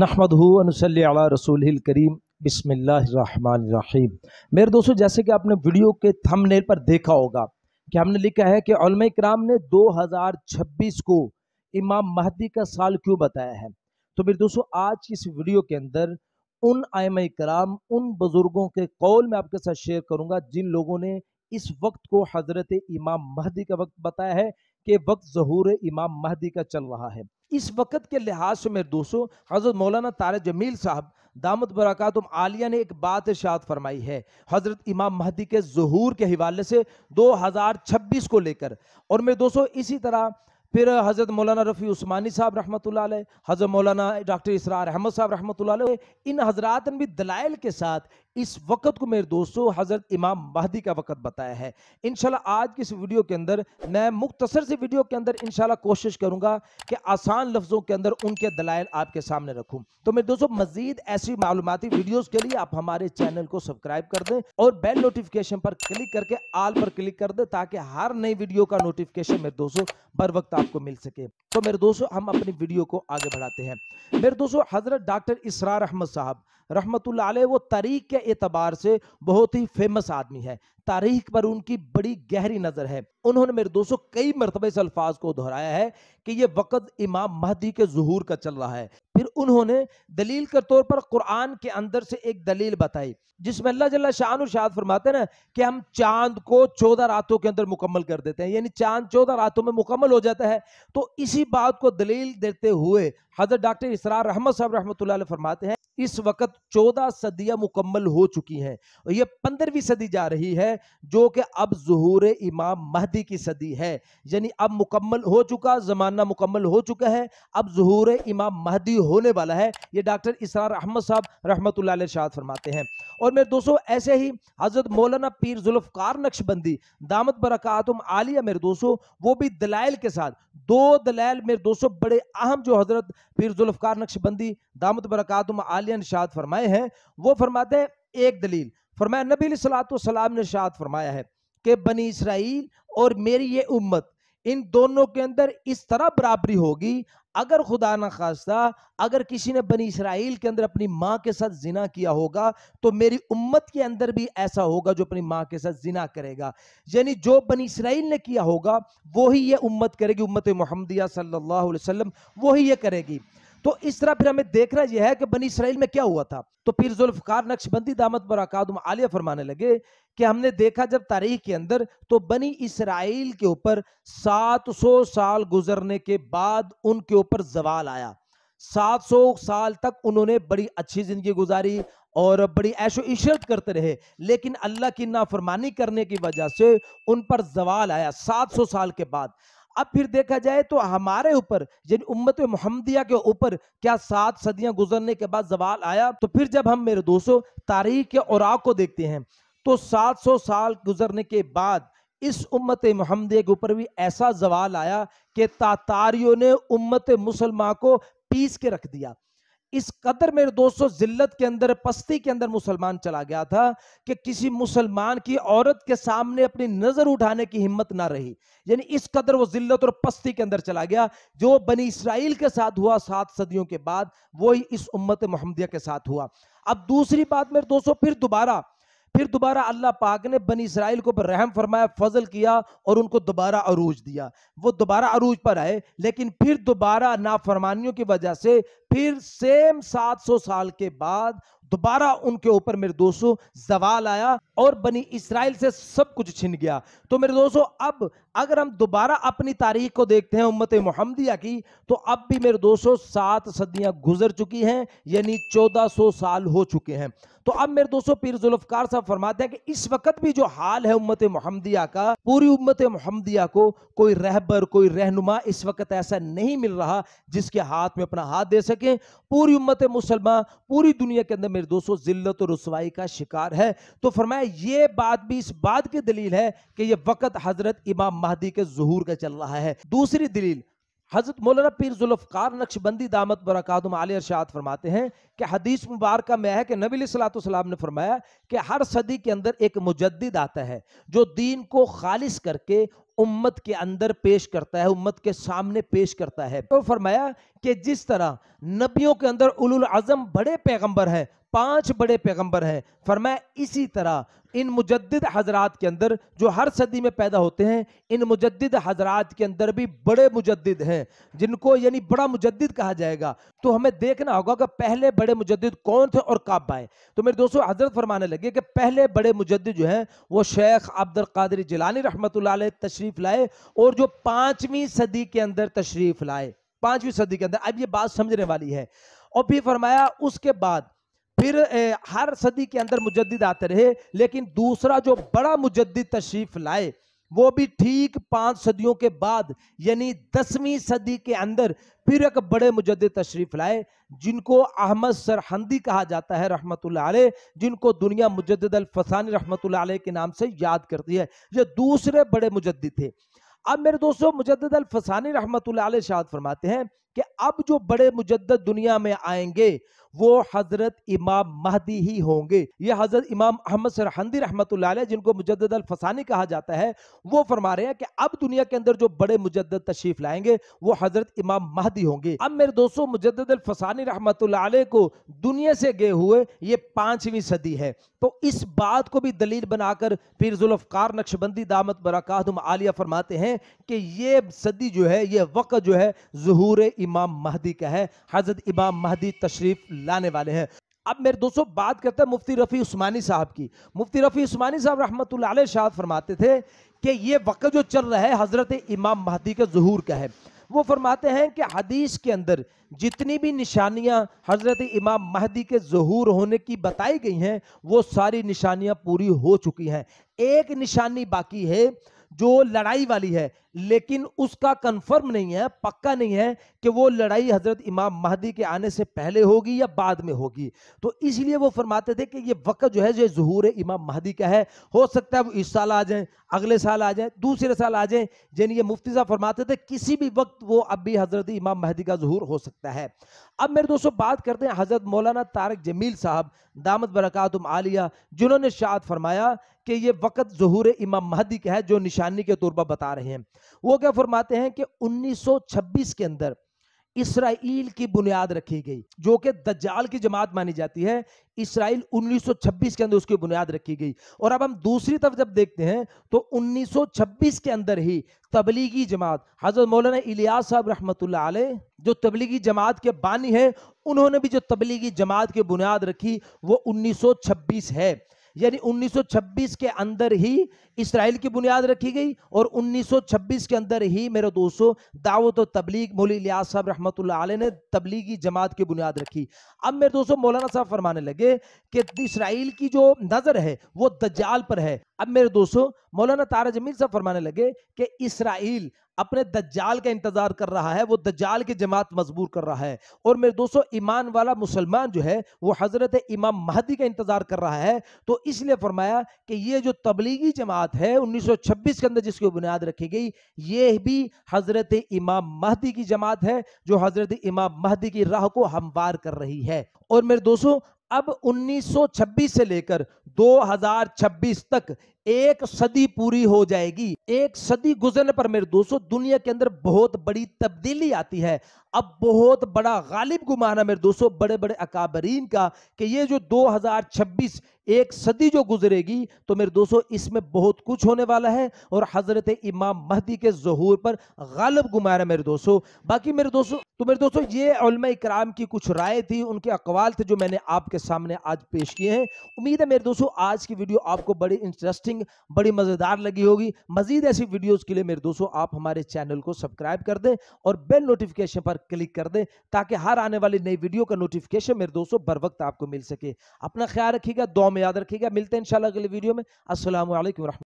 नहमद अनसल्ला रसूल करीम बिसमीम मेरे दोस्तों जैसे कि आपने वीडियो के थंबनेल पर देखा होगा कि हमने लिखा है कि कराम ने 2026 को इमाम महदी का साल क्यों बताया है तो मेरे दोस्तों आज की इस वीडियो के अंदर उन आयम कराम उन बुज़ुर्गों के कौल मैं आपके साथ शेयर करूँगा जिन लोगों ने इस वक्त को हज़रत इमाम महदी का वक्त बताया है कि वक्त जहूर इमाम महदी का चल रहा है इस वक्त के लिहाज से मेरे दोस्तों हज़रत मौलाना तार जमील साहब दामद बरक़ात आलिया ने एक बात शाद फरमाई है हज़रत इमाम महदी के जहूर के हवाले से 2026 को लेकर और मेरे दोस्तों इसी तरह फिर हज़रत मौलाना रफ़ी उस्मानी साहब रहमत हज़रत मौलाना डॉक्टर इसरार अहमद साहब रहमत इन हजरात ने भी दलाइल के साथ इस वक्त को मेरे दोस्तों हज़रत इमाम महदी का वक्त बताया है इनशाला आज की इस वीडियो के अंदर मैं मुख्तसर से वीडियो के अंदर इनशाला कोशिश करूंगा कि आसान लफ्ज़ों के अंदर उनके दलाइल आपके सामने रखूं तो मेरे दोस्तों मजीद ऐसी मालूमती वीडियोज़ के लिए आप हमारे चैनल को सब्सक्राइब कर दें और बेल नोटिफिकेशन पर क्लिक करके आल पर क्लिक कर दे ताकि हर नई वीडियो का नोटिफिकेशन मेरे दोस्तों बर वक्त आपको मिल सके तो मेरे दोस्तों हम अपनी वीडियो को आगे बढ़ाते हैं मेरे दोस्तों हज़रत डॉक्टर इसरार अहमद साहब रहमत वो तरीक के एतबार से बहुत ही फेमस आदमी है तारीख पर उनकी बड़ी गहरी नज़र है उन्होंने मेरे दोस्तों कई मरतबे इस अल्फाज को दोहराया है कि ये वक़्त इमाम महदी के जहूर का चल रहा है फिर उन्होंने दलील के तौर पर कुरान के अंदर से एक दलील बताई जिसमें अल्लाह जल्ला शान शाद फरमाते हैं ना कि हम चांद को चौदह रातों के अंदर मुकम्मल कर देते हैं यानी चांद चौदह रातों में मुकम्मल हो जाता है तो इसी बात को दलील देते हुए हजरत डॉक्टर इसरार अहमद साहब रहमत फरमाते हैं इस वक्त चौदह सदियां मुकम्मल हो चुकी हैं और ये पंद्रहवीं सदी जा रही है जो कि अब जहूर इमाम महदी की सदी है यानी अब मुकम्मल हो चुका ज़माना मुकम्मल हो चुका है अब जहूर इमाम महदी होने वाला है ये डॉक्टर इसरार अहमद साहब रहमत शाद फरमाते हैं और मेरे दोस्तों ऐसे ही हज़रत मौलाना पीर जुल्फकार नक्शबंदी दामद बरक़ातम आलिया मेरे दोस्तों वो भी दलाइल के साथ दो दलाइल मेरे दोस्तों बड़े अहम जो हज़रत पीर जुल्फकार नक्शबंदी दामद बरक़ातम आलिया इर्शाद फरमाए हैं वो फरमाते हैं एक दलील फरमाया नबी सलाम ने शाद फरमाया है कि बनी इसराइल और मेरी ये उम्मत इन दोनों के अंदर इस तरह बराबरी होगी अगर खुदा न खास्ता अगर किसी ने बनी इसराइल के अंदर अपनी माँ के साथ जिना किया होगा तो मेरी उम्मत के अंदर भी ऐसा होगा जो अपनी माँ के साथ जिना करेगा यानी जो बनी इसराइल ने किया होगा वही ये उम्मत करेगी उम्मत मोहम्मदिया सल्ला अलैहि वही ये करेगी तो इस तरह फिर हमें देखना यह है कि बनी इसराइल में क्या हुआ था तो फिर जुल्फकार नक्शबंदी दामद बरकातम आलिया फरमाने लगे कि हमने देखा जब तारीख के अंदर तो बनी इसराइल के ऊपर 700 साल गुजरने के बाद उनके ऊपर जवाल आया 700 साल तक उन्होंने बड़ी अच्छी जिंदगी गुजारी और बड़ी ऐशो इशरत करते रहे लेकिन अल्लाह की नाफरमानी करने की वजह से उन पर जवाल आया 700 साल के बाद अब फिर देखा जाए तो हमारे ऊपर यानी उम्मत मोहम्मदिया के ऊपर क्या सात सदियां गुजरने के बाद जवाल आया तो फिर जब हम मेरे दोस्तों तारीख के औरक को देखते हैं तो 700 साल गुजरने के बाद इस उम्मत मोहम्मदिया के ऊपर भी ऐसा जवाल आया कि तातारियों ने उम्मत मुसलमान को पीस के रख दिया इस कदर मेरे दोस्तों जिल्लत के अंदर पस्ती के अंदर मुसलमान चला गया था कि किसी मुसलमान की औरत के सामने अपनी नजर उठाने की हिम्मत ना रही यानी इस कदर वो जिल्लत और पस्ती के अंदर चला गया जो बनी इसराइल के साथ हुआ सात सदियों के बाद वही इस उम्मत मोहम्मदिया के साथ हुआ अब दूसरी बात मेरे दोस्तों फिर दोबारा फिर दोबारा अल्लाह पाक ने बनी इसराइल को रहम फरमाया फजल किया और उनको दोबारा अरूज दिया वो दोबारा अरूज पर आए लेकिन फिर दोबारा नाफरमानियों की वजह से फिर सेम 700 साल के बाद दोबारा उनके ऊपर मेरे दोस्तों जवाल आया और बनी इसराइल से सब कुछ छिन गया तो मेरे दोस्तों अब अगर हम दोबारा अपनी तारीख को देखते हैं उम्मत मोहम्मदिया की तो अब भी मेरे दोस्तों सात सदियां गुजर चुकी हैं यानी 1400 साल हो चुके हैं तो अब मेरे दोस्तों पीर जुल्फकार साहब फरमाते हैं कि इस वक्त भी जो हाल है उम्मत मोहम्मदिया का पूरी उम्मत मोहम्मदिया को कोई रहबर कोई रहनुमा इस वक्त ऐसा नहीं मिल रहा जिसके हाथ में अपना हाथ दे सके सकें पूरी उम्मत मुसलमान पूरी दुनिया के अंदर मेरे दोस्तों जिल्लत और रसवाई का शिकार है तो फरमाया ये बात भी इस बात की दलील है कि यह वक़्त हजरत इमाम महदी के जहूर का चल रहा है दूसरी दलील हजरत मौलाना पीर जुल्फकार नक्शबंदी दामत बरकादम आल अरशाद फरमाते हैं कि हदीस मुबारक में है कि नबी सलाम ने फरमाया कि हर सदी के अंदर एक मुजद आता है जो दीन को खालिश करके उम्मत के अंदर पेश करता है उम्मत के सामने पेश करता है तो फरमाया कि जिस तरह नबियों के अंदर उलुल आजम बड़े पैगंबर हैं पांच बड़े पैगंबर हैं फरमाए इसी तरह इन मुजद्द हजरात के अंदर जो हर सदी में पैदा होते हैं इन मुजद्द हजरात के अंदर भी बड़े मुजद्द हैं जिनको यानी बड़ा मुजद्द कहा जाएगा तो हमें देखना होगा कि पहले बड़े मुजद्द कौन थे और कब आए तो मेरे दोस्तों हजरत फरमाने लगे कि पहले बड़े मुजद्द जो हैं वो शेख अब्दुल कादरी जिलानी रहमत तशरीफ़ लाए और जो पाँचवीं सदी के अंदर तशरीफ़ लाए पाँचवीं सदी के अंदर अब ये बात समझने वाली है और भी फरमाया उसके बाद फिर ए, हर सदी के अंदर मुजद आते रहे लेकिन दूसरा जो बड़ा मुजद तशरीफ लाए वो भी ठीक पांच सदियों के बाद यानी दसवीं सदी के अंदर फिर एक बड़े मुजद तशरीफ लाए जिनको अहमद सरहंदी कहा जाता है रहमत जिनको दुनिया मुजद अलफसानी रहमत के नाम से याद करती है ये दूसरे बड़े मुजद थे अब मेरे दोस्तों मुजद अलफसानी रहमत शाद फरमाते हैं कि अब जो बड़े मुजद दुनिया में आएंगे वो हजरत इमाम महदी ही होंगे ये हजरत इमाम अहमद सरहंदी रहमत जिनको मुजद अल फसानी कहा जाता है वो फरमा रहे हैं कि अब दुनिया के अंदर जो बड़े मुजद तशरीफ लाएंगे वो हजरत इमाम महदी होंगे अब मेरे दोस्तों मुजद फसानी रहमत को दुनिया से गए हुए ये पांचवीं सदी है तो इस बात को भी दलील बनाकर पीर जुल्फकार नक्शबंदी दामत बरकत आलिया फरमाते हैं कि ये सदी जो है ये वक़्त जो है जहूर इमाम महदी का है हजरत इमाम महदी तशरीफ लाने वाले हैं अब मेरे दोस्तों बात करते हैं मुफ्ती रफ़ी उस्मानी साहब की मुफ्ती रफ़ी उस्मानी साहब रहमत शाह फरमाते थे कि ये वक्त जो चल रहा है हज़रत इमाम महदी के जहूर का है वो फरमाते हैं कि हदीस के अंदर जितनी भी निशानियां हज़रत इमाम महदी के जहूर होने की बताई गई हैं वो सारी निशानियां पूरी हो चुकी हैं एक निशानी बाकी है जो लड़ाई वाली है लेकिन उसका कंफर्म नहीं है पक्का नहीं है कि वो लड़ाई हजरत इमाम महदी के आने से पहले होगी या बाद में होगी तो इसलिए वो फरमाते थे कि ये वक्त जो है जो जहूर इमाम महदी का है हो सकता है वो इस साल आ जाए अगले साल आ जाए दूसरे साल आ जाए जिन ये मुफ्ती साहब फरमाते थे किसी भी वक्त वो अब भी हजरत इमाम महदी का जहूर हो सकता है अब मेरे दोस्तों बात करते हैं हजरत मौलाना तारक जमील साहब दामद बरकातम आलिया जिन्होंने शाद फरमाया कि ये वक़्त जहूर इमाम महदी का है जो निशानी के तौर पर बता रहे हैं वो क्या फरमाते हैं कि 1926 के अंदर इसराइल की बुनियाद रखी गई जो कि दज्जाल की जमात मानी जाती है इसराइल 1926 के अंदर उसकी बुनियाद रखी गई और अब हम दूसरी तरफ जब देखते हैं तो 1926 के अंदर ही तबलीगी जमात हजरत मौलाना इलियास साहब रहमत जो तबलीगी जमात के बानी है उन्होंने भी जो तबलीगी जमात की बुनियाद रखी वो 1926 है यानी 1926 के अंदर ही इसराइल की बुनियाद रखी गई और 1926 के अंदर ही मेरे दोस्तों दावत और तबलीग मोली लिया साहब रहमत ने तबलीगी जमात की बुनियाद रखी अब मेरे दोस्तों मौलाना साहब फरमाने लगे कि इसराइल की जो नज़र है वो दज्जाल पर है अब मेरे दोस्तों मौलाना तारा जमील साहब फरमाने लगे कि इसराइल अपने दज्जाल का इंतजार कर रहा है वो दज्जाल की जमात मजबूर कर रहा है और मेरे दोस्तों ईमान वाला मुसलमान जो है वो हज़रत इमाम महदी का इंतजार कर रहा है तो इसलिए फरमाया कि ये जो तबलीगी जमात है 1926 के अंदर जिसकी बुनियाद रखी गई ये भी हज़रत इमाम महदी की जमात है जो हज़रत इमाम महदी की राह को हमवार कर रही है और मेरे दोस्तों अब 1926 से लेकर 2026 तक एक सदी पूरी हो जाएगी एक सदी गुजरने पर मेरे दोस्तों दुनिया के अंदर बहुत बड़ी तब्दीली आती है अब बहुत बड़ा गालिब गुमान है मेरे दोस्तों बड़े बड़े अकाबरीन का कि ये जो 2026 एक सदी जो गुजरेगी तो मेरे दोस्तों इसमें बहुत कुछ होने वाला है और हजरत इमाम महदी के जहूर पर गालिब गुमान है मेरे दोस्तों बाकी मेरे दोस्तों तो मेरे दोस्तों ये इक्राम की कुछ राय थी उनके अकवाल थे जो मैंने आपके सामने आज पेश किए हैं उम्मीद है मेरे दोस्तों आज की वीडियो आपको बड़ी इंटरेस्टिंग होंगे बड़ी मज़ेदार लगी होगी मजीद ऐसी वीडियोज़ के लिए मेरे दोस्तों आप हमारे चैनल को सब्सक्राइब कर दें और बेल नोटिफिकेशन पर क्लिक कर दें ताकि हर आने वाली नई वीडियो का नोटिफिकेशन मेरे दोस्तों बर वक्त आपको मिल सके अपना ख्याल रखिएगा दो में याद रखिएगा मिलते हैं इन अगले वीडियो में असल